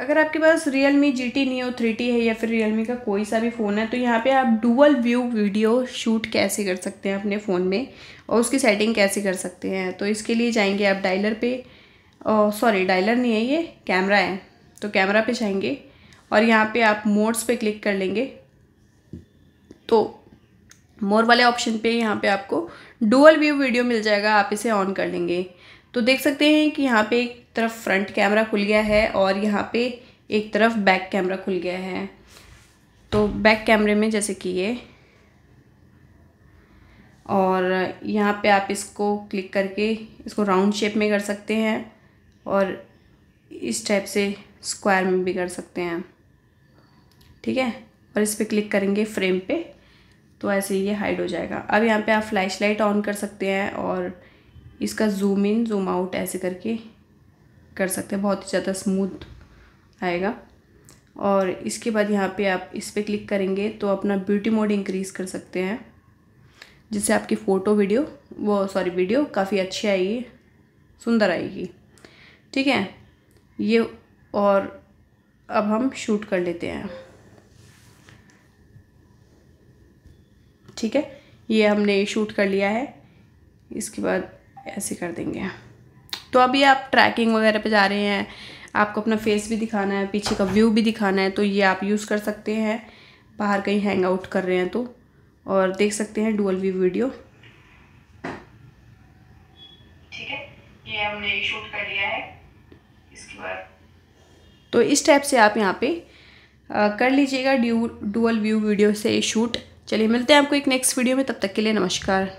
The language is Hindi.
अगर आपके पास Realme G T Neo three T है या फिर रियल मी का कोई सा भी फ़ोन है तो यहाँ पे आप डुअल व्यू वीडियो शूट कैसे कर सकते हैं अपने फ़ोन में और उसकी सेटिंग कैसे कर सकते हैं तो इसके लिए जाएंगे आप डायलर पे सॉरी डायलर नहीं है ये कैमरा है तो कैमरा पे जाएंगे और यहाँ पे आप मोड्स पे क्लिक कर लेंगे तो मोर वाले ऑप्शन पर यहाँ पर आपको डुअल व्यू वीडियो मिल जाएगा आप इसे ऑन कर लेंगे तो देख सकते हैं कि यहाँ पे एक तरफ फ्रंट कैमरा खुल गया है और यहाँ पे एक तरफ बैक कैमरा खुल गया है तो बैक कैमरे में जैसे कि ये और यहाँ पे आप इसको क्लिक करके इसको राउंड शेप में कर सकते हैं और इस टाइप से स्क्वायर में भी कर सकते हैं ठीक है और इस पर क्लिक करेंगे फ्रेम पे तो ऐसे ये हाइड हो जाएगा अब यहाँ पे आप फ्लैश लाइट ऑन कर सकते हैं और इसका जूम इन जूम आउट ऐसे करके कर सकते हैं बहुत ही ज़्यादा स्मूथ आएगा और इसके बाद यहाँ पे आप इस पर क्लिक करेंगे तो अपना ब्यूटी मोड इंक्रीज़ कर सकते हैं जिससे आपकी फ़ोटो वीडियो वो सॉरी वीडियो काफ़ी अच्छी आएगी सुंदर आएगी ठीक है ये और अब हम शूट कर लेते हैं ठीक है ये हमने शूट कर लिया है इसके बाद ऐसे कर देंगे तो अभी आप ट्रैकिंग वगैरह पे जा रहे हैं आपको अपना फेस भी दिखाना है पीछे का व्यू भी दिखाना है तो ये आप यूज़ कर सकते हैं बाहर कहीं हैंग आउट कर रहे हैं तो और देख सकते हैं डुअल व्यू वीडियो ठीक है तो इस टाइप से आप यहाँ पे आ, कर लीजिएगा ड्यू डुअल व्यू वीडियो से शूट चलिए मिलते हैं आपको एक नेक्स्ट वीडियो में तब तक के लिए नमस्कार